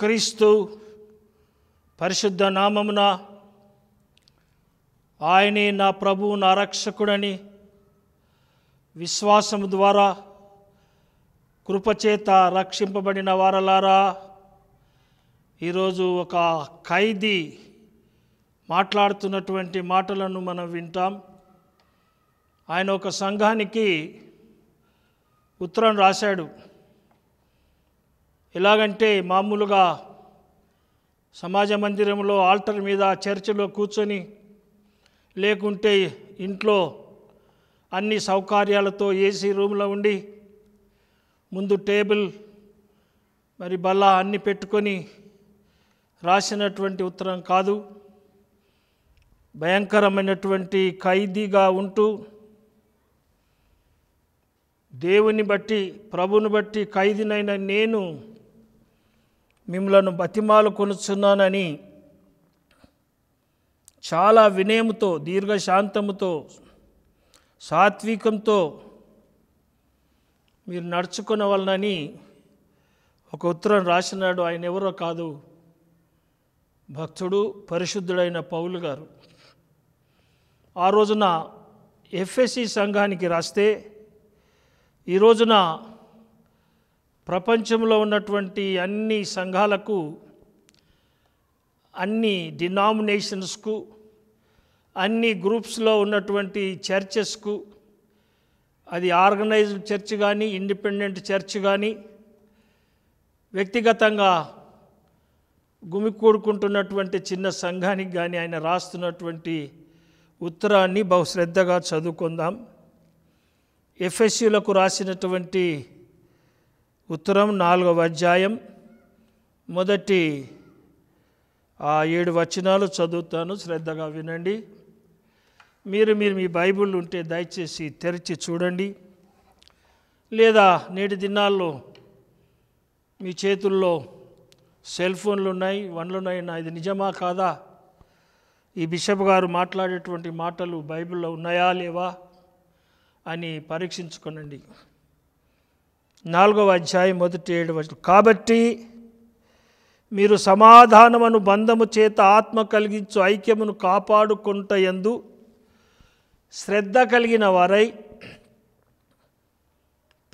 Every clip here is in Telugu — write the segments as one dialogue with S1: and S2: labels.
S1: క్రీస్తు పరిశుద్ధ నామమున ఆయనే నా ప్రభువు నా రక్షకుడని విశ్వాసం ద్వారా కృపచేత రక్షింపబడిన వారలారా ఈరోజు ఒక ఖైదీ మాట్లాడుతున్నటువంటి మాటలను మనం వింటాం ఆయన ఒక సంఘానికి ఉత్తరం రాశాడు ఎలాగంటే మామూలుగా సమాజ మందిరంలో ఆల్టర్ మీద చర్చిలో కూర్చొని లేకుంటే ఇంట్లో అన్ని సౌకర్యాలతో ఏసీ రూమ్లో ఉండి ముందు టేబుల్ మరి బల్ల అన్ని పెట్టుకొని రాసినటువంటి ఉత్తరం కాదు భయంకరమైనటువంటి ఖైదీగా ఉంటూ దేవుని బట్టి ప్రభుని బట్టి ఖైదీనైన నేను మిమ్మలను బతిమాలు కొనుచున్నానని చాలా వినయముతో దీర్ఘశాంతముతో సాత్వికంతో మీరు నడుచుకున్న వలనని ఒక ఉత్తరం రాసినాడు ఆయన ఎవరో కాదు భక్తుడు పరిశుద్ధుడైన పౌలు గారు ఆ రోజున ఎఫ్ఎస్సి సంఘానికి రాస్తే ఈ రోజున ప్రపంచంలో ఉన్నటువంటి అన్ని సంఘాలకు అన్ని డినామినేషన్స్కు అన్ని గ్రూప్స్లో ఉన్నటువంటి చర్చెస్కు అది ఆర్గనైజ్డ్ చర్చ్ కానీ ఇండిపెండెంట్ చర్చ్ కానీ వ్యక్తిగతంగా గుమికూడుకుంటున్నటువంటి చిన్న సంఘానికి కానీ ఆయన రాస్తున్నటువంటి ఉత్తరాన్ని బహుశ్రద్ధగా చదువుకుందాం ఎఫ్ఎస్యులకు రాసినటువంటి ఉత్తరం నాలుగవ అధ్యాయం మొదటి ఆ ఏడు వచనాలు చదువుతాను శ్రద్ధగా వినండి మీరు మీరు మీ బైబుల్ ఉంటే దయచేసి తెరిచి చూడండి లేదా నేటి దినాల్లో మీ చేతుల్లో సెల్ ఫోన్లు ఉన్నాయి వన్లు ఉన్నాయి ఇది నిజమా కాదా ఈ బిషప్ గారు మాట్లాడేటువంటి మాటలు బైబిల్లో ఉన్నాయా లేవా అని పరీక్షించుకోనండి నాలుగవ అధ్యాయం మొదటి ఏడు వచ్చిన కాబట్టి మీరు సమాధానమును బంధము చేత ఆత్మ కలిగించు ఐక్యమును కాపాడుకుంట ఎందు శ్రద్ధ కలిగిన వారై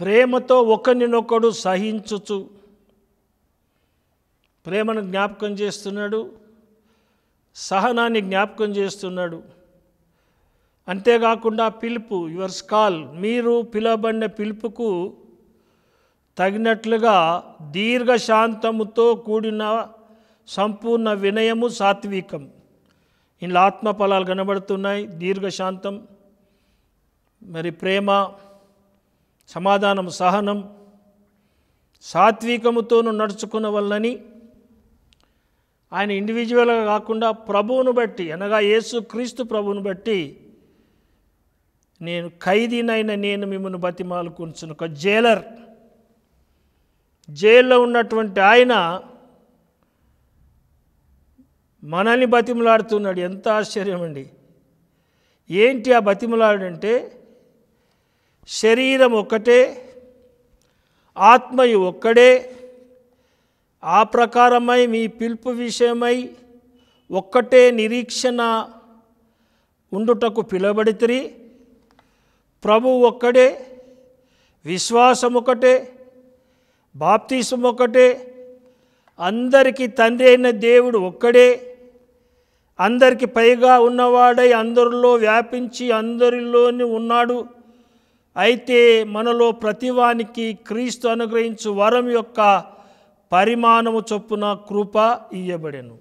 S1: ప్రేమతో ఒకరినొకడు సహించుచు ప్రేమను జ్ఞాపకం చేస్తున్నాడు సహనాన్ని జ్ఞాపకం చేస్తున్నాడు అంతేకాకుండా పిలుపు యువర్స్ కాల్ మీరు పిలవబడిన పిలుపుకు తగినట్లుగా దీర్ఘశాంతముతో కూడిన సంపూర్ణ వినయము సాత్వికం ఇందులో ఆత్మఫలాలు కనబడుతున్నాయి దీర్ఘశాంతం మరి ప్రేమ సమాధానం సహనం సాత్వికముతోనూ నడుచుకున్న వల్లని ఆయన ఇండివిజువల్గా కాకుండా ప్రభువును బట్టి అనగా యేసు క్రీస్తు ప్రభువును బట్టి నేను ఖైదీనైన నేను మిమ్మల్ని కూర్చున్న ఒక జైలర్ జైల్లో ఉన్నటువంటి ఆయన మనల్ని బతిమలాడుతున్నాడు ఎంత ఆశ్చర్యం అండి ఏంటి ఆ బతిమలాడంటే శరీరం ఒక్కటే ఆత్మయు ఒక్కడే ఆ ప్రకారమై మీ పిలుపు విషయమై ఒక్కటే నిరీక్షణ ఉండుటకు పిలబడితిరి ప్రభు ఒక్కడే విశ్వాసం ఒకటే బాప్తీసం ఒకటే అందరికీ తండ్రి అయిన దేవుడు ఒక్కడే అందరికి పైగా ఉన్నవాడై అందరిలో వ్యాపించి అందరిలోని ఉన్నాడు అయితే మనలో ప్రతివానికి క్రీస్తు అనుగ్రహించు వరం యొక్క పరిమాణము చొప్పున కృప ఇయ్యబడెను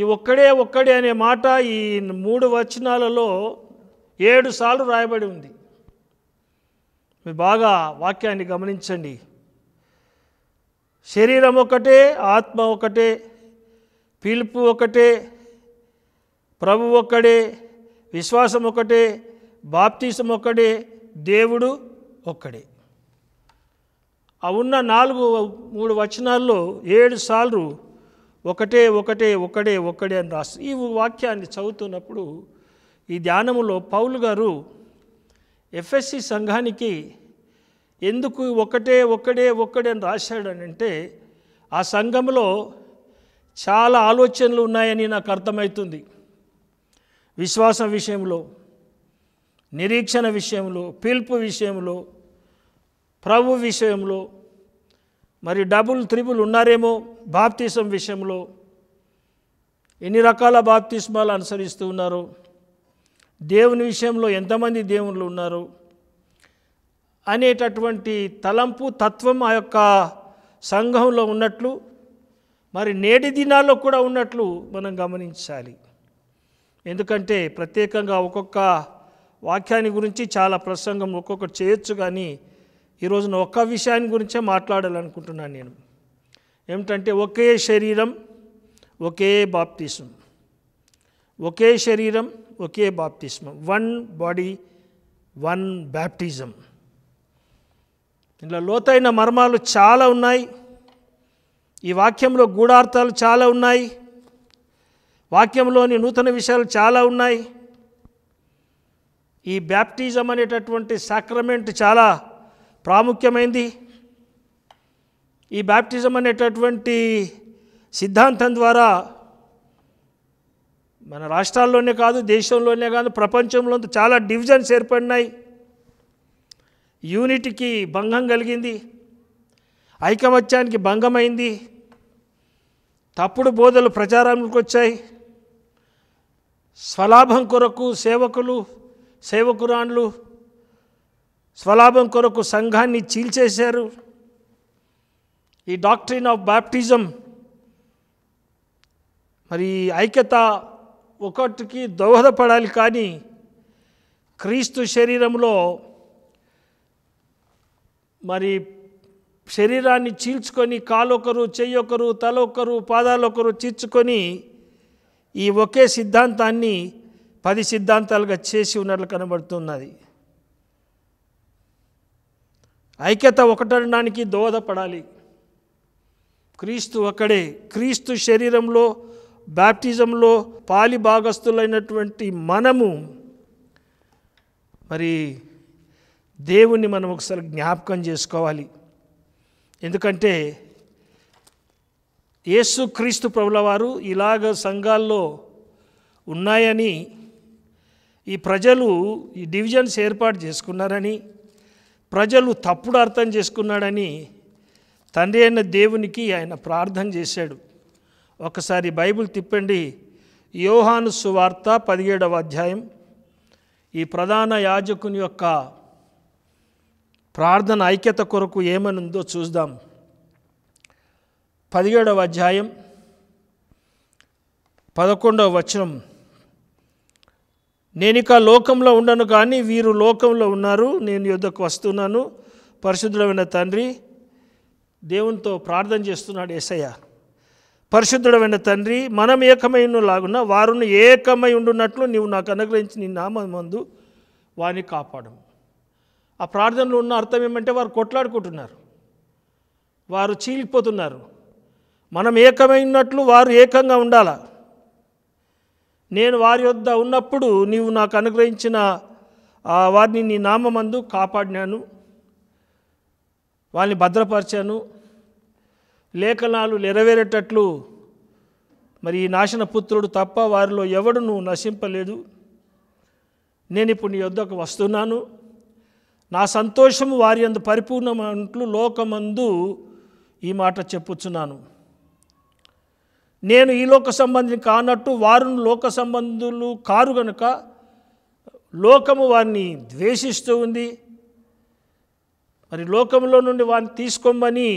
S1: ఈ ఒక్కడే ఒక్కడే అనే మాట ఈ మూడు వచనాలలో ఏడు సార్లు రాయబడి ఉంది మీరు బాగా వాక్యాన్ని గమనించండి శరీరం ఒకటే ఆత్మ ఒకటే పిలుపు ఒకటే ప్రభు ఒక్కడే విశ్వాసం ఒకటే బాప్తీసం ఒక్కడే దేవుడు ఒక్కడే ఆ ఉన్న నాలుగు మూడు వచనాల్లో ఏడు సార్లు ఒకటే ఒకటే ఒకడే ఒకటే అని రాస్తారు ఈ వాక్యాన్ని చదువుతున్నప్పుడు ఈ ధ్యానములో పౌలు గారు ఎఫ్ఎస్సి సంఘానికి ఎందుకు ఒకటే ఒక్కడే ఒక్కడే అని రాశాడనంటే ఆ సంఘంలో చాలా ఆలోచనలు ఉన్నాయని నాకు అర్థమవుతుంది విశ్వాసం విషయంలో నిరీక్షణ విషయంలో పిలుపు విషయంలో ప్రభు విషయంలో మరి డబుల్ త్రిబుల్ ఉన్నారేమో బాప్తీసం విషయంలో ఎన్ని రకాల బాప్తీస్మాలు అనుసరిస్తూ ఉన్నారో దేవుని విషయంలో ఎంతమంది దేవుళ్ళు ఉన్నారు అనేటటువంటి తలంపు తత్వం ఆ యొక్క సంఘంలో ఉన్నట్లు మరి నేటి దినాల్లో కూడా ఉన్నట్లు మనం గమనించాలి ఎందుకంటే ప్రత్యేకంగా ఒక్కొక్క వాక్యాన్ని గురించి చాలా ప్రసంగం ఒక్కొక్కటి చేయొచ్చు కానీ ఈరోజున ఒక్క విషయాన్ని గురించే మాట్లాడాలనుకుంటున్నాను నేను ఏమిటంటే ఒకే శరీరం ఒకే బాప్తీసం ఒకే శరీరం ఒకే బాప్తిస్మం వన్ బాడీ వన్ బ్యాప్టిజం ఇందులో లోతైన మర్మాలు చాలా ఉన్నాయి ఈ వాక్యంలో గూఢార్థాలు చాలా ఉన్నాయి వాక్యంలోని నూతన విషయాలు చాలా ఉన్నాయి ఈ బ్యాప్టిజం అనేటటువంటి సాక్రమెంట్ చాలా ప్రాముఖ్యమైంది ఈ బ్యాప్టిజం అనేటటువంటి సిద్ధాంతం ద్వారా మన రాష్ట్రాల్లోనే కాదు దేశంలోనే కాదు ప్రపంచంలో చాలా డివిజన్స్ ఏర్పడినాయి యూనిట్కి భంగం కలిగింది ఐకమత్యానికి భంగమైంది తప్పుడు బోధలు ప్రచారానికి వచ్చాయి స్వలాభం కొరకు సేవకులు సేవకురాన్లు స్వలాభం కొరకు సంఘాన్ని చీల్చేశారు ఈ డాక్టరీన్ ఆఫ్ బ్యాప్టిజం మరి ఐక్యత ఒకటికి దోహదపడాలి కానీ క్రీస్తు శరీరంలో మరి శరీరాన్ని చీల్చుకొని కాలొకరు చెయ్యొకరు తలొకరు పాదాలొకరు చీల్చుకొని ఈ ఒకే సిద్ధాంతాన్ని పది సిద్ధాంతాలుగా చేసి ఉన్నట్లు కనబడుతున్నది ఐక్యత ఒకటనడానికి దోహదపడాలి క్రీస్తు ఒకడే క్రీస్తు శరీరంలో బ్యాప్టిజంలో పాలి భాగస్థులైనటువంటి మనము మరి దేవుణ్ణి మనం ఒకసారి జ్ఞాపకం చేసుకోవాలి ఎందుకంటే యేసుక్రీస్తు ప్రభుల వారు ఇలాగ సంఘాల్లో ఉన్నాయని ఈ ప్రజలు ఈ డివిజన్స్ ఏర్పాటు చేసుకున్నారని ప్రజలు తప్పుడు అర్థం చేసుకున్నాడని తండ్రి అయిన దేవునికి ఆయన ప్రార్థన చేశాడు ఒకసారి బైబిల్ తిప్పండి యోహాను సువార్త పదిహేడవ అధ్యాయం ఈ ప్రధాన యాజకుని యొక్క ప్రార్థన ఐక్యత కొరకు ఏమనుందో చూద్దాం పదిహేడవ అధ్యాయం పదకొండవ వచనం నేనిక లోకంలో ఉండను కానీ వీరు లోకంలో ఉన్నారు నేను యుద్ధకు వస్తున్నాను పరిశుద్ధులమైన తండ్రి దేవునితో ప్రార్థన చేస్తున్నాడు ఏసయ్యా వెన తండ్రి మనం ఏకమైన లాగున్న వారు ఏకమై ఉండున్నట్లు నీవు నాకు అనుగ్రహించి నీ నామందు వారిని కాపాడము ఆ ప్రార్థనలో ఉన్న అర్థం ఏమంటే వారు కొట్లాడుకుంటున్నారు వారు చీలిపోతున్నారు మనం ఏకమైనట్లు వారు ఏకంగా ఉండాల నేను వారి వద్ద ఉన్నప్పుడు నీవు నాకు అనుగ్రహించిన వారిని నీ నామందు కాపాడినాను వాళ్ళని భద్రపరిచాను లేఖనాలు నెరవేరేటట్లు మరి ఈ నాశనపుత్రుడు తప్ప వారిలో ఎవడు నువ్వు నశింపలేదు నేను ఇప్పుడు నీ వద్దకు వస్తున్నాను నా సంతోషము వారి అందు పరిపూర్ణమంట్లు లోకమందు ఈ మాట చెప్పుచున్నాను నేను ఈ లోక సంబంధిని కానట్టు వారు లోక సంబంధులు కారు గనుక లోకము వారిని ద్వేషిస్తూ ఉంది మరి లోకంలో నుండి వారిని తీసుకోమని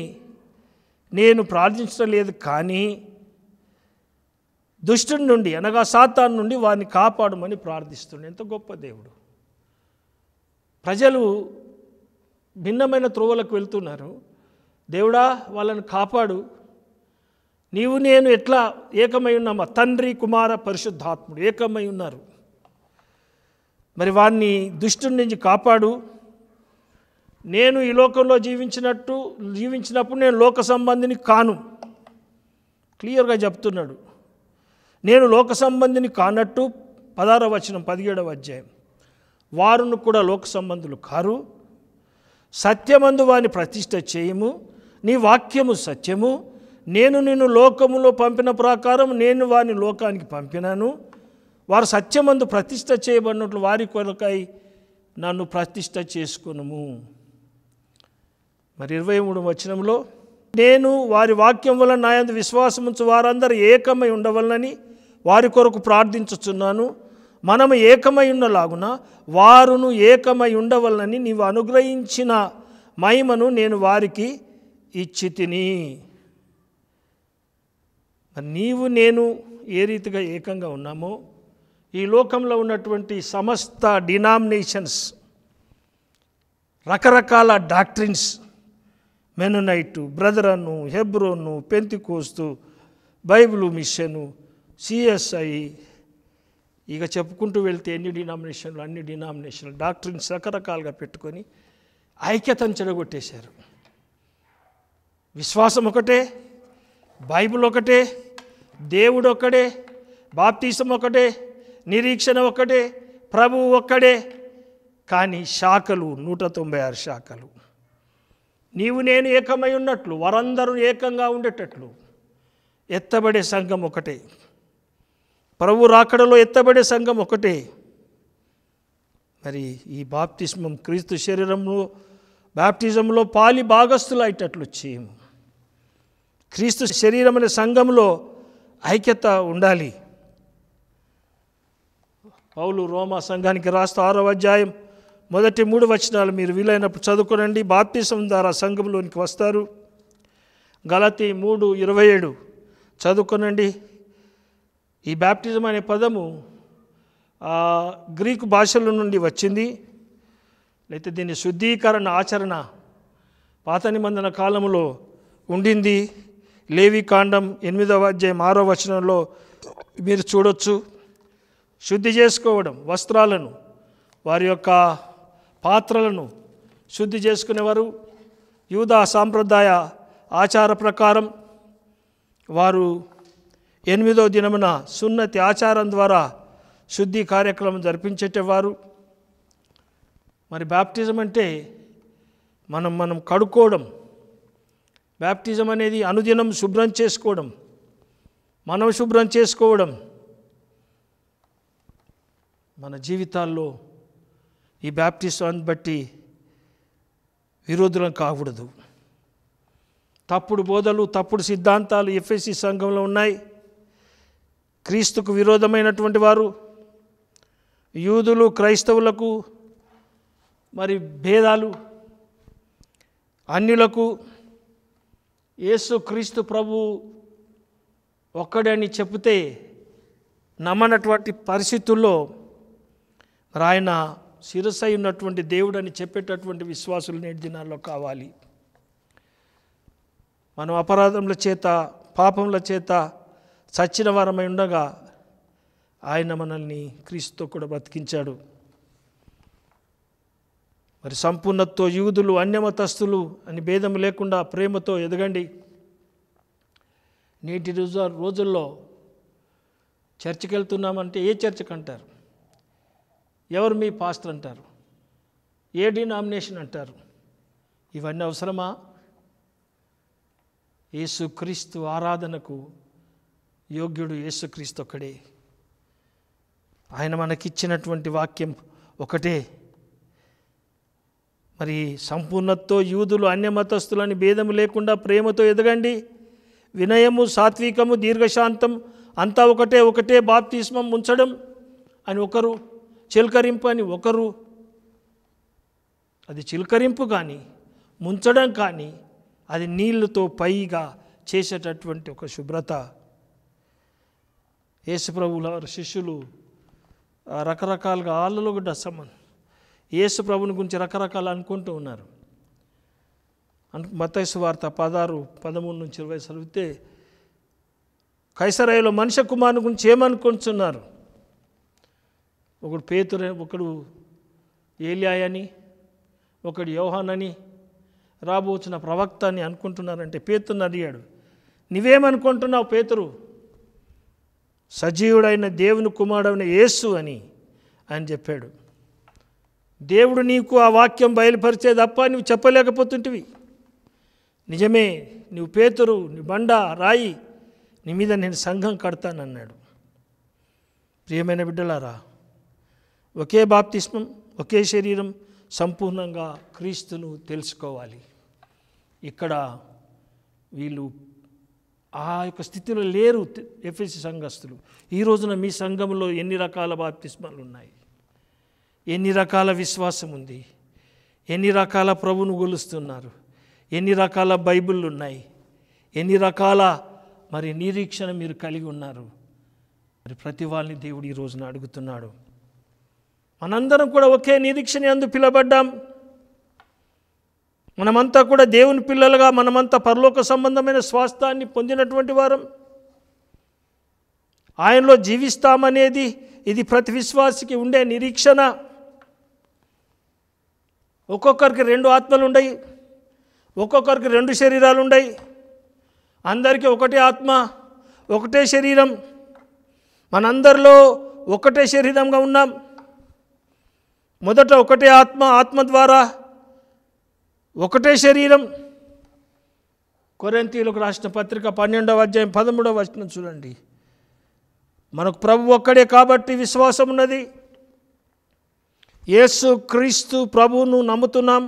S1: నేను ప్రార్థించడం లేదు కానీ దుష్టుడి నుండి అనగా సాతాన్ నుండి వారిని కాపాడమని ప్రార్థిస్తుండే ఎంత గొప్ప దేవుడు ప్రజలు భిన్నమైన త్రోవలకు వెళ్తున్నారు దేవుడా వాళ్ళని కాపాడు నీవు నేను ఎట్లా ఏకమై ఉన్నామా తండ్రి కుమార పరిశుద్ధాత్ముడు ఏకమై ఉన్నారు మరి వారిని దుష్టుడి నుంచి కాపాడు నేను ఈ లోకంలో జీవించినట్టు జీవించినప్పుడు నేను లోక సంబంధిని కాను క్లియర్గా చెప్తున్నాడు నేను లోక సంబంధిని కానట్టు పదహారవ వచనం పదిహేడవ అధ్యాయం వారును కూడా లోక సంబంధులు కారు సత్యమందు వారిని ప్రతిష్ట చేయము నీ వాక్యము సత్యము నేను నిన్ను లోకములో పంపిన ప్రకారం నేను వారిని లోకానికి పంపినాను వారు సత్యమందు ప్రతిష్ట చేయబడినట్లు వారి కొరకై నన్ను ప్రతిష్ట చేసుకునుము మరి ఇరవై మూడు వచనంలో నేను వారి వాక్యం వలన నాయందు విశ్వాసముంచు వారందరూ ఏకమై ఉండవలనని వారి కొరకు ప్రార్థించుచున్నాను మనము ఏకమై ఉన్నలాగున వారును ఏకమై ఉండవలనని నీవు అనుగ్రహించిన మహిమను నేను వారికి ఇచ్చి తిని నీవు నేను ఏ రీతిగా ఏకంగా ఉన్నామో ఈ లోకంలో ఉన్నటువంటి సమస్త డినామినేషన్స్ రకరకాల doctrines Mennonite brethren Hebron Pentecost Bible mission CSI ఇక చెప్పుకుంటూ వెళ్తే ఎన్ని డినామినేషన్లు అన్ని డినామినేషన్లు డాక్టర్ని రకరకాలుగా పెట్టుకొని ఐక్యతను చెడగొట్టేశారు విశ్వాసం ఒకటే బైబిల్ ఒకటే దేవుడు ఒక్కడే బాప్తీసం ఒకటే నిరీక్షణ ఒకటే ప్రభువు ఒక్కడే కానీ శాఖలు నూట తొంభై ఆరు శాఖలు నీవు నేను ఏకమై ఉన్నట్లు వారందరూ ఏకంగా ఉండేటట్లు ఎత్తబడే సంఘం ఒకటే ప్రభు రాకడలో ఎత్తబడే సంఘం ఒకటే మరి ఈ బాప్తిస్మం క్రీస్తు శరీరంలో బాప్టిజంలో పాలి భాగస్థులు అయ్యేటట్లు చేయము క్రీస్తు శరీరం అనే సంఘంలో ఐక్యత ఉండాలి పౌలు రోమా సంఘానికి రాస్తూ ఆరో అధ్యాయం మొదటి మూడు వచనాలు మీరు వీలైనప్పుడు చదువుకోనండి బాప్తీసం ద్వారా సంఘంలోనికి వస్తారు గలతి మూడు ఇరవై ఏడు చదువుకోనండి ఈ బ్యాప్టిజం అనే పదము గ్రీకు భాషల నుండి వచ్చింది లేకపోతే దీని శుద్ధీకరణ ఆచరణ పాత నిబంధన కాలంలో ఉండింది లేవి కాండం ఎనిమిదవ అధ్యాయం ఆరో వచనంలో మీరు చూడొచ్చు శుద్ధి చేసుకోవడం వస్త్రాలను వారి యొక్క పాత్రలను శుద్ధి చేసుకునేవారు యూదా సాంప్రదాయ ఆచార ప్రకారం వారు ఎనిమిదో దినమున సున్నతి ఆచారం ద్వారా శుద్ధి కార్యక్రమం జరిపించేటవారు మరి బ్యాప్టిజం అంటే మనం మనం కడుక్కోవడం బ్యాప్టిజం అనేది అనుదినం శుభ్రం చేసుకోవడం మనం శుభ్రం చేసుకోవడం మన జీవితాల్లో ఈ బ్యాప్టిస్టాన్ని బట్టి విరోధులం కాకూడదు తప్పుడు బోధలు తప్పుడు సిద్ధాంతాలు ఎఫ్ఎస్సి సంఘంలో ఉన్నాయి క్రీస్తుకు విరోధమైనటువంటి వారు యూదులు క్రైస్తవులకు మరి భేదాలు అన్యులకు యేసు క్రీస్తు ప్రభు ఒక్కడని చెప్తే నమ్మనటువంటి పరిస్థితుల్లో ఆయన శిరసై ఉన్నటువంటి దేవుడు అని చెప్పేటటువంటి విశ్వాసులు నేటి దినాల్లో కావాలి మనం అపరాధముల చేత పాపముల చేత సచ్చిన వారమై ఉండగా ఆయన మనల్ని క్రీస్తుతో కూడా బ్రతికించాడు మరి సంపూర్ణతో యూదులు అన్యమతస్తులు అని భేదం లేకుండా ప్రేమతో ఎదగండి నేటి రోజు రోజుల్లో చర్చికి వెళ్తున్నామంటే ఏ చర్చకు అంటారు ఎవరు మీ పాస్టర్ అంటారు ఏ డినామినేషన్ అంటారు ఇవన్నీ అవసరమా యేసుక్రీస్తు ఆరాధనకు యోగ్యుడు యేసుక్రీస్తు ఒక్కడే ఆయన మనకిచ్చినటువంటి వాక్యం ఒకటే మరి సంపూర్ణతో యూదులు మతస్థులని భేదము లేకుండా ప్రేమతో ఎదగండి వినయము సాత్వికము దీర్ఘశాంతం అంతా ఒకటే ఒకటే బాప్తిస్మం ఉంచడం అని ఒకరు చిలకరింపు అని ఒకరు అది చిలకరింపు కానీ ముంచడం కానీ అది నీళ్లతో పైగా చేసేటటువంటి ఒక శుభ్రత యేసుప్రభుల శిష్యులు రకరకాలుగా ఆళ్ళలో కూడా సమన్ యేసుప్రభుని గురించి రకరకాలు అనుకుంటూ ఉన్నారు మతైసు వార్త పదహారు పదమూడు నుంచి ఇరవై చదివితే కైసరాయిలో మనిషి కుమారుని గురించి ఏమనుకుంటున్నారు ఒకడు పేతురు ఒకడు ఏలియాయని ఒకడు యోహానని రాబోచిన ప్రవక్త అని అనుకుంటున్నారంటే పేతుని అడిగాడు నువ్వేమనుకుంటున్నావు పేతురు సజీవుడైన దేవుని కుమారుడైన యేసు అని ఆయన చెప్పాడు దేవుడు నీకు ఆ వాక్యం బయలుపరిచే తప్ప నువ్వు చెప్పలేకపోతుంటివి నిజమే నువ్వు పేతురు నీ బండ రాయి నీ మీద నేను సంఘం కడతానన్నాడు ప్రియమైన బిడ్డలారా ఒకే బాప్తిస్మం ఒకే శరీరం సంపూర్ణంగా క్రీస్తును తెలుసుకోవాలి ఇక్కడ వీళ్ళు ఆ యొక్క స్థితిలో లేరు ఎఫ్ఎస్సి సంఘస్థులు ఈ రోజున మీ సంఘంలో ఎన్ని రకాల బాప్తిస్మాలు ఉన్నాయి ఎన్ని రకాల విశ్వాసం ఉంది ఎన్ని రకాల ప్రభును గొలుస్తున్నారు ఎన్ని రకాల బైబిళ్ళు ఉన్నాయి ఎన్ని రకాల మరి నిరీక్షణ మీరు కలిగి ఉన్నారు మరి ప్రతి వాళ్ళని దేవుడు ఈ రోజున అడుగుతున్నాడు మనందరం కూడా ఒకే నిరీక్షణ అందు పిలబడ్డాం మనమంతా కూడా దేవుని పిల్లలుగా మనమంతా పరలోక సంబంధమైన స్వాస్థాన్ని పొందినటువంటి వారం ఆయనలో జీవిస్తామనేది ఇది ప్రతి విశ్వాసికి ఉండే నిరీక్షణ ఒక్కొక్కరికి రెండు ఆత్మలు ఉండయి ఒక్కొక్కరికి రెండు శరీరాలు ఉండయి అందరికీ ఒకటే ఆత్మ ఒకటే శరీరం మనందరిలో ఒకటే శరీరంగా ఉన్నాం మొదట ఒకటే ఆత్మ ఆత్మ ద్వారా ఒకటే శరీరం కొరెంతీలకు రాసిన పత్రిక పన్నెండవ అధ్యాయం పదమూడవ వచనం చూడండి మనకు ప్రభు ఒక్కడే కాబట్టి విశ్వాసం ఉన్నది యేసు క్రీస్తు ప్రభువును నమ్ముతున్నాం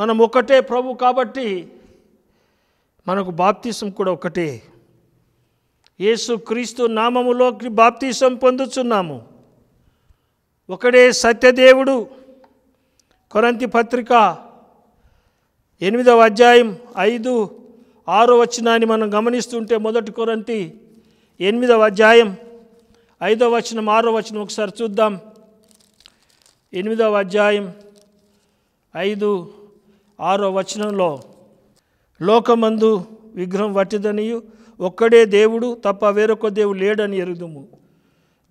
S1: మనం ఒకటే ప్రభు కాబట్టి మనకు బాప్తీసం కూడా ఒకటే యేసు క్రీస్తు నామములోకి బాప్తీసం పొందుతున్నాము ఒకడే సత్యదేవుడు కొరంతి పత్రిక ఎనిమిదవ అధ్యాయం ఐదు ఆరో వచనాన్ని మనం గమనిస్తుంటే మొదటి కొరంతి ఎనిమిదవ అధ్యాయం ఐదవ వచనం ఆరో వచనం ఒకసారి చూద్దాం ఎనిమిదవ అధ్యాయం ఐదు ఆరో వచనంలో లోకమందు విగ్రహం వట్టిదనియు ఒక్కడే దేవుడు తప్ప వేరొక దేవుడు లేడని ఎరుగుదుము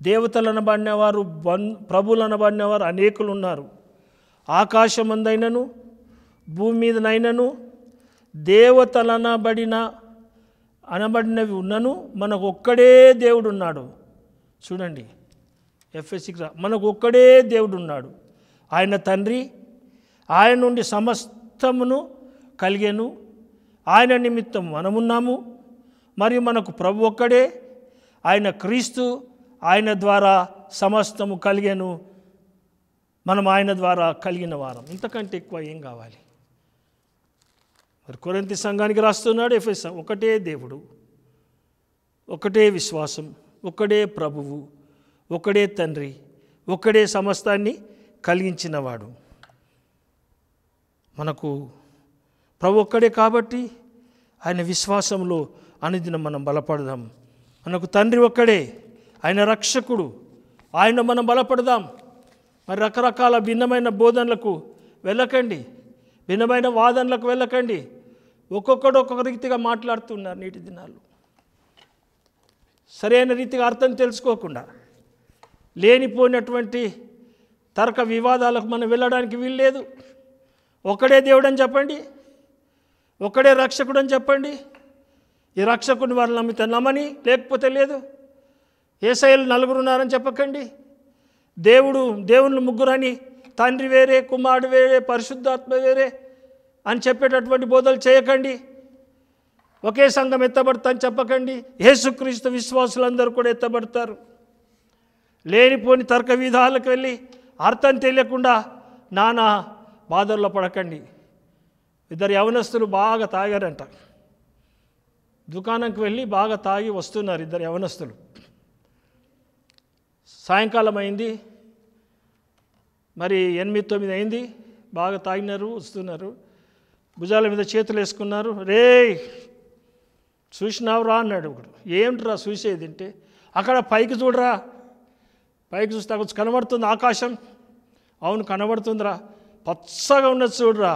S1: దేవతలు అనబడినవారు బన్ ప్రభులు అనబడినవారు అనేకులు ఉన్నారు ఆకాశమందైనను భూమి మీదనైనను దేవతలనబడిన అనబడినవి ఉన్నను మనకు ఒక్కడే దేవుడు ఉన్నాడు చూడండి ఎఫ్ఎస్సికి రా మనకు ఒక్కడే దేవుడు ఉన్నాడు ఆయన తండ్రి ఆయన నుండి సమస్తమును కలిగేను ఆయన నిమిత్తం మనమున్నాము మరియు మనకు ప్రభు ఒక్కడే ఆయన క్రీస్తు ఆయన ద్వారా సమస్తము కలిగేను మనం ఆయన ద్వారా కలిగిన వారం ఇంతకంటే ఎక్కువ ఏం కావాలి మరి కొరంతి సంఘానికి రాస్తున్నాడు ఎఫ్ఎస్ ఒకటే దేవుడు ఒకటే విశ్వాసం ఒకటే ప్రభువు ఒకటే తండ్రి ఒకటే సమస్తాన్ని కలిగించినవాడు మనకు ప్రభు ఒక్కడే కాబట్టి ఆయన విశ్వాసంలో అనుదినం మనం బలపడదాం మనకు తండ్రి ఒక్కడే ఆయన రక్షకుడు ఆయన మనం బలపడదాం మరి రకరకాల భిన్నమైన బోధనలకు వెళ్ళకండి భిన్నమైన వాదనలకు వెళ్ళకండి ఒక్కొక్కడు ఒక్కొక్క రీతిగా మాట్లాడుతున్నారు నీటి దినాలు సరైన రీతిగా అర్థం తెలుసుకోకుండా లేనిపోయినటువంటి తర్క వివాదాలకు మనం వెళ్ళడానికి వీల్లేదు ఒకడే దేవుడని చెప్పండి ఒకడే రక్షకుడని చెప్పండి ఈ రక్షకుని వారిని నమ్మితే నమ్మని లేకపోతే లేదు ఏసైలు నలుగురు ఉన్నారని చెప్పకండి దేవుడు దేవుళ్ళు ముగ్గురని తండ్రి వేరే కుమారుడు వేరే పరిశుద్ధాత్మ వేరే అని చెప్పేటటువంటి బోధలు చేయకండి ఒకే సంఘం ఎత్తబడతా అని చెప్పకండి యేసుక్రీస్తు విశ్వాసులందరూ కూడా ఎత్తబడతారు లేనిపోని తర్క విధాలకు వెళ్ళి అర్థం తెలియకుండా నానా బాధల్లో పడకండి ఇద్దరు యవనస్తులు బాగా తాగారంట దుకాణంకి వెళ్ళి బాగా తాగి వస్తున్నారు ఇద్దరు యవనస్తులు సాయంకాలం అయింది మరి ఎనిమిది తొమ్మిది అయింది బాగా తాగినారు వస్తున్నారు భుజాల మీద చేతులు వేసుకున్నారు రే చూసినావురా అన్నాడు ఒకడు ఏమిట్రా చూసేది అంటే అక్కడ పైకి చూడరా పైకి చూస్తే అక్కడ కనబడుతుంది ఆకాశం అవును కనబడుతుందిరా పచ్చగా ఉన్నది చూడరా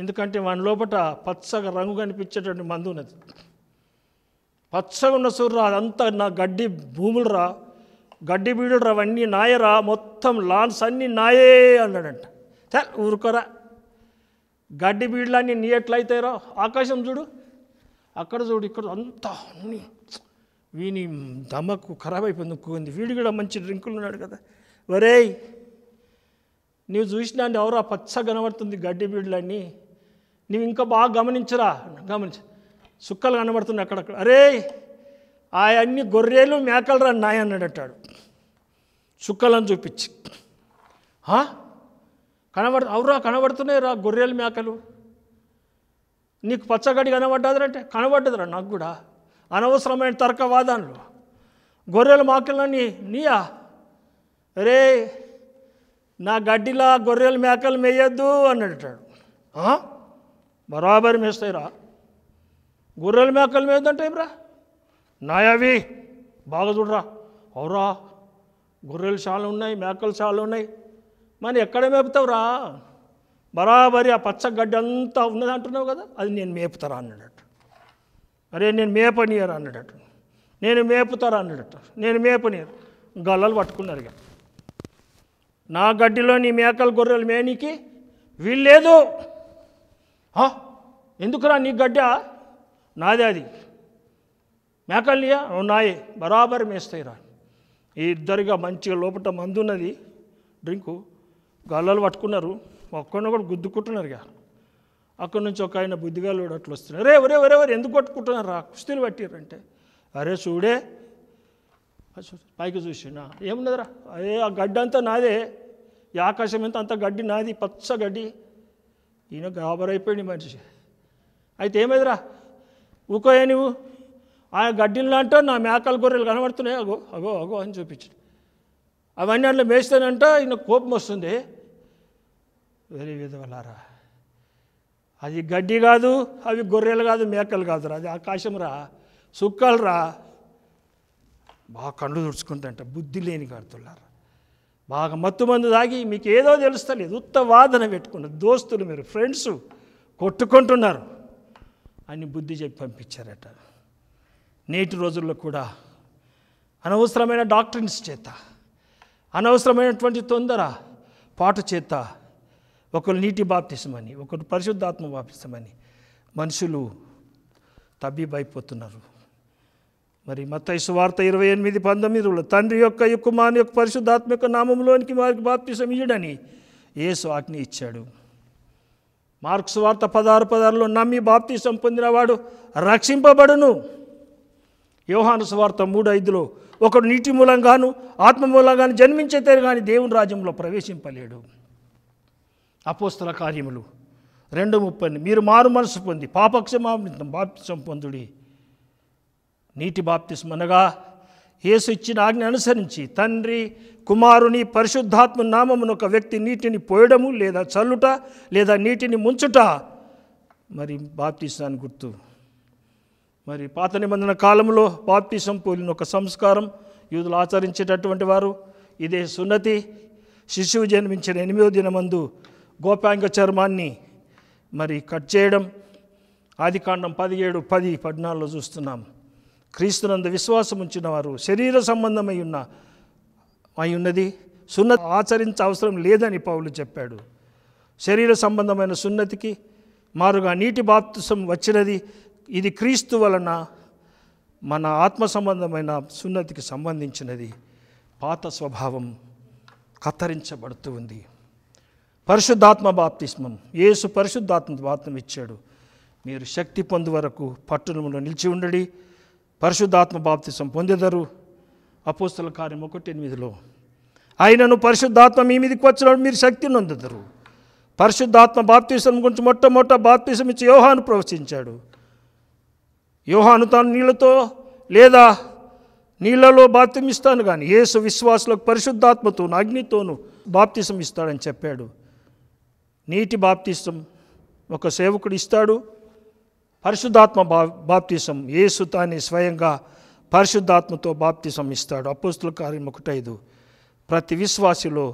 S1: ఎందుకంటే మన లోపల పచ్చగా రంగు కనిపించేటువంటి మందు ఉన్నది పచ్చగా ఉన్న చూడరా అదంతా నా గడ్డి భూములు రా గడ్డి బీడులు అవన్నీ నాయరా మొత్తం లాన్స్ అన్నీ నాయే అన్నాడంట సార్ ఊరుకోరా గడ్డి బీడులన్నీ నీ రా ఆకాశం చూడు అక్కడ చూడు ఇక్కడ అంతా అన్నీ వీని దమ్మకు ఖరాబ్ అయిపోయింది కూంది వీడు కూడా మంచి డ్రింకులు ఉన్నాడు కదా ఒరేయ్ నువ్వు చూసినా ఎవరో పచ్చ కనబడుతుంది గడ్డి బీడులన్నీ నువ్వు ఇంకా బాగా గమనించరా గమనించ సుక్కలు కనబడుతున్నాయి అక్కడక్కడ అరే ఆ అన్ని గొర్రెలు మేకలు రా నాయ చుక్కలను చూపించి కనబడు అవురా కనబడుతున్నాయి రా గొర్రెలు మేకలు నీకు పచ్చగడ్డి అంటే కనబడ్డదిరా నాకు కూడా అనవసరమైన తర్కవాదాలు గొర్రెలు మాకలని నీయా రే నా గడ్డిలా గొర్రెలు మేకలు మేయొద్దు అన్నాడటాడు బరాబరి మేస్తాయిరా గొర్రెలు మేకలు అంటే ఏమిరా నాయావి బాగా చూడరా అవురా గొర్రెల చాలు ఉన్నాయి మేకల షాలు ఉన్నాయి మరి ఎక్కడ మేపుతావురా బరాబరి ఆ పచ్చ గడ్డి అంతా ఉన్నది అంటున్నావు కదా అది నేను మేపుతారా అన్నాడట అరే నేను మేపనియరు అన్నాడట నేను మేపుతారా అన్నాడట నేను మేపనియరు గల్లలు పట్టుకున్నారు ఇక నా గడ్డిలో నీ మేకలు గొర్రెలు మేనికి వీల్లేదు ఎందుకురా నీ గడ్డ నాదే అది मैं ఉన్నాయి బరాబర్ మేస్తాయిరా రా ఈ ఇద్దరిగా మంచిగా లోపల మందు ఉన్నది డ్రింకు గల్లలు పట్టుకున్నారు ఒక్కడిని కూడా గుద్దుకుంటున్నారుగా అక్కడి నుంచి ఒక ఆయన బుద్ధిగాలు అట్లా వస్తున్నారు రే ఒరే ఒరే ఒరే ఎందుకు కొట్టుకుంటున్నారు రా కుస్తీలు పట్టిరంటే అరే చూడే పైకి చూసినా ఏమున్నదిరా అదే ఆ గడ్డి అంతా నాదే ఈ ఆకాశం ఎంత అంత గడ్డి నాది పచ్చ గడ్డి ఈయన గాబరైపోయింది మనిషి అయితే ఏమైందిరా ఊకోయా నువ్వు ఆ గడ్డిని లాంటో నా మేకల గొర్రెలు కనబడుతున్నాయి అగో అగో అగో అని చూపించాడు అవన్నీ అట్లా మేస్తానంట ఈయన కోపం వస్తుంది వెరీ విధవలారా అది గడ్డి కాదు అవి గొర్రెలు కాదు మేకలు కాదురా అది ఆకాశం రా సుక్కలు రా బాగా కళ్ళు తుడుచుకుంటుంట బుద్ధి లేని కడుతున్నారు బాగా మత్తు మందు తాగి మీకు ఏదో తెలుస్తలేదు ఉత్త వాదన పెట్టుకున్నారు దోస్తులు మీరు ఫ్రెండ్స్ కొట్టుకుంటున్నారు అని బుద్ధి చెప్పి పంపించారట నేటి రోజుల్లో కూడా అనవసరమైన డాక్టర్స్ చేత అనవసరమైనటువంటి తొందర పాట చేత ఒకరు నీటి బాప్తిసమని ఒకరు పరిశుద్ధాత్మ బాప్తిసమని మనుషులు తబ్బిబైపోతున్నారు మరి మత వార్త ఇరవై ఎనిమిది పంతొమ్మిదిలో తండ్రి యొక్క కుమారుని యొక్క పరిశుద్ధాత్మ యొక్క నామంలోనికి వారికి బాప్తిసం ఇయ్యడని యేసు ఆజ్ఞ ఇచ్చాడు మార్క్స్ వార్త పదహారు పదహారులో నమ్మి బాప్తిసం పొందినవాడు రక్షింపబడును యోహాను సువార్త మూడు ఐదులో ఒకడు నీటి మూలంగాను ఆత్మ మూలంగాను జన్మించేతారు కానీ దేవుని రాజ్యంలో ప్రవేశింపలేడు అపోస్తల కార్యములు రెండు ముప్పై మీరు మారు మనసు పొంది పాపక్షమా బాప్తిసం పొందుడి నీటి బాప్తిసం అనగా యేసు ఇచ్చిన ఆజ్ఞ అనుసరించి తండ్రి కుమారుని పరిశుద్ధాత్మ నామమును ఒక వ్యక్తి నీటిని పోయడము లేదా చల్లుట లేదా నీటిని ముంచుట మరి బాప్తిసాన్ని గుర్తు మరి పాత నిబంధన కాలంలో బాప్తిసం పోలిన ఒక సంస్కారం యూదులు ఆచరించేటటువంటి వారు ఇదే సున్నతి శిశువు జన్మించిన ఎనిమిదో దినమందు గోపాంగ చర్మాన్ని మరి కట్ చేయడం ఆది కాండం పదిహేడు పది పద్నాలుగులో చూస్తున్నాం క్రీస్తునందు విశ్వాసం ఉంచిన వారు శరీర సంబంధమై ఉన్న అయి ఉన్నది సున్నతి ఆచరించ అవసరం లేదని పౌలు చెప్పాడు శరీర సంబంధమైన సున్నతికి మారుగా నీటి బాప్తిసం వచ్చినది ఇది క్రీస్తు వలన మన ఆత్మ సంబంధమైన సున్నతికి సంబంధించినది పాత స్వభావం కత్తరించబడుతూ ఉంది పరిశుద్ధాత్మ బాప్తిస్మం యేసు పరిశుద్ధాత్మ బాప్తం ఇచ్చాడు మీరు శక్తి పొందు వరకు పట్టణంలో నిలిచి ఉండడి పరిశుద్ధాత్మ బాప్తిసం పొందెదరు అపోస్తుల కార్యం ఒకటి ఎనిమిదిలో ఆయనను పరిశుద్ధాత్మ మీ మీదకి వచ్చినప్పుడు మీరు శక్తి నొందుతారు పరిశుద్ధాత్మ బాప్తీసం గురించి మొట్టమొట్ట బాప్తీసం ఇచ్చి యోహాను ప్రవచించాడు యోహాను తాను నీళ్లతో లేదా నీళ్లలో బాప్తిమిస్తాను కానీ యేసు విశ్వాసులకు పరిశుద్ధాత్మతోను అగ్నితోను బాప్తిసం ఇస్తాడని చెప్పాడు నీటి బాప్తిసం ఒక సేవకుడు ఇస్తాడు పరిశుద్ధాత్మ బా బాప్తిసం యేసు తానే స్వయంగా పరిశుద్ధాత్మతో బాప్తిసం ఇస్తాడు అపోస్తుల కార్యం ఒకటైదు ప్రతి విశ్వాసిలో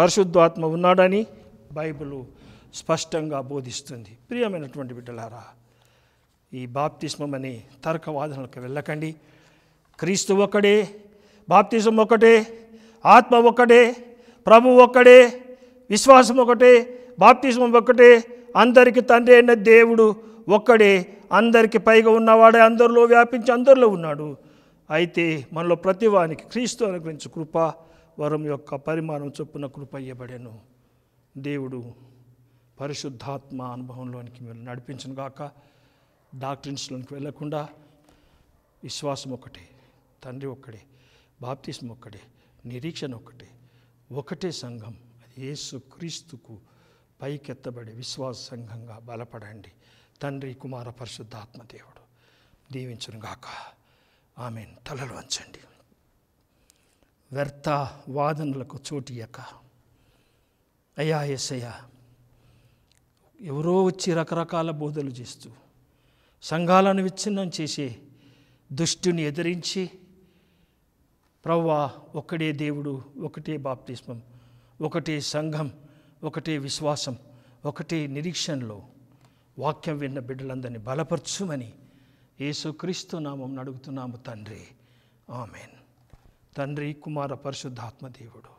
S1: పరిశుద్ధాత్మ ఉన్నాడని బైబిలు స్పష్టంగా బోధిస్తుంది ప్రియమైనటువంటి బిడ్డలారా ఈ బాప్తిస్మం అనే తర్కవాదనలకు వెళ్ళకండి క్రీస్తు ఒక్కడే బాప్తిజం ఒకటే ఆత్మ ఒక్కడే ప్రభు ఒక్కడే విశ్వాసం ఒకటే బాప్తిజం ఒకటే అందరికి తండ్రి అయిన దేవుడు ఒక్కడే అందరికి పైగా ఉన్నవాడే అందరిలో వ్యాపించి అందరిలో ఉన్నాడు అయితే మనలో ప్రతి వానికి క్రీస్తు అనుగ్రహించు కృప వరం యొక్క పరిమాణం చొప్పున కృప ఇవ్వబడెను దేవుడు పరిశుద్ధాత్మ అనుభవంలోనికి మీరు నడిపించను కాక డాక్టరీన్స్లోకి వెళ్లకుండా విశ్వాసం ఒకటే తండ్రి ఒక్కడే బాప్తిజం ఒక్కడే నిరీక్షణ ఒకటే ఒకటే సంఘం యేసు క్రీస్తుకు పైకెత్తబడే విశ్వాస సంఘంగా బలపడండి తండ్రి కుమార పరిశుద్ధాత్మ దేవుడు గాక ఆమె తలలు వంచండి వ్యర్థ వాదనలకు చోటియక అయ్యా ఎసయ్యా ఎవరో వచ్చి రకరకాల బోధలు చేస్తూ సంఘాలను విచ్ఛిన్నం చేసి దుష్టుని ఎదిరించి ప్రవ్వా ఒకటే దేవుడు ఒకటే బాప్తిస్మం ఒకటే సంఘం ఒకటే విశ్వాసం ఒకటే నిరీక్షణలో వాక్యం విన్న బిడ్డలందరినీ బలపరచుమని యేసుక్రీస్తు నామం అడుగుతున్నాము తండ్రి ఆమెన్ తండ్రి కుమార పరిశుద్ధాత్మ దేవుడు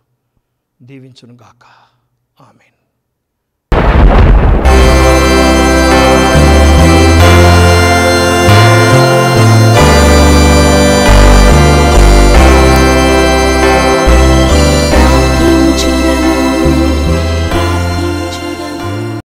S1: దీవించునుగాక ఆమెన్